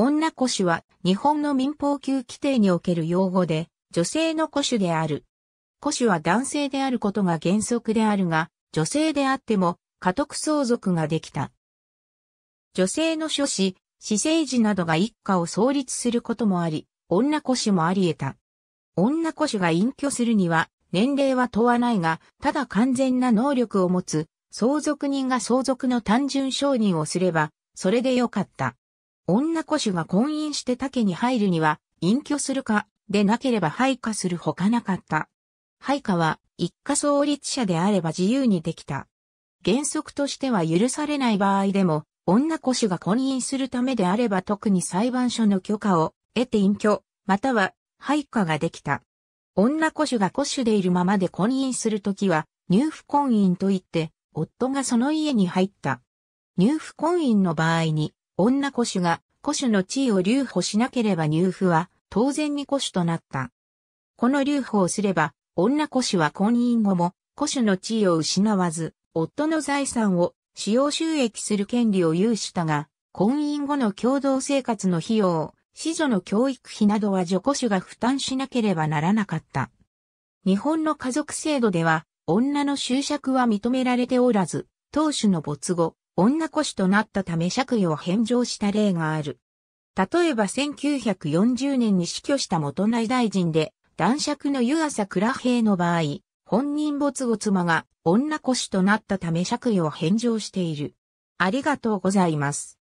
女古手は日本の民法級規定における用語で、女性の古手である。古手は男性であることが原則であるが、女性であっても家督相続ができた。女性の諸子、私生児などが一家を創立することもあり、女古手もあり得た。女古手が隠居するには、年齢は問わないが、ただ完全な能力を持つ、相続人が相続の単純承認をすれば、それでよかった。女古種が婚姻して竹に入るには、隠居するか、でなければ配下するほかなかった。配下は、一家創立者であれば自由にできた。原則としては許されない場合でも、女古種が婚姻するためであれば特に裁判所の許可を得て隠居、または配下ができた。女古種が古種でいるままで婚姻するときは、入府婚姻といって、夫がその家に入った。入府婚姻の場合に、女古種が古種の地位を留保しなければ入府は当然に古種となった。この留保をすれば、女古種は婚姻後も古種の地位を失わず、夫の財産を使用収益する権利を有したが、婚姻後の共同生活の費用、子女の教育費などは女古種が負担しなければならなかった。日本の家族制度では、女の執着は認められておらず、当主の没後、女腰となったため借位を返上した例がある。例えば1940年に死去した元内大臣で、男爵の湯浅倉平の場合、本人没後妻が女腰となったため借位を返上している。ありがとうございます。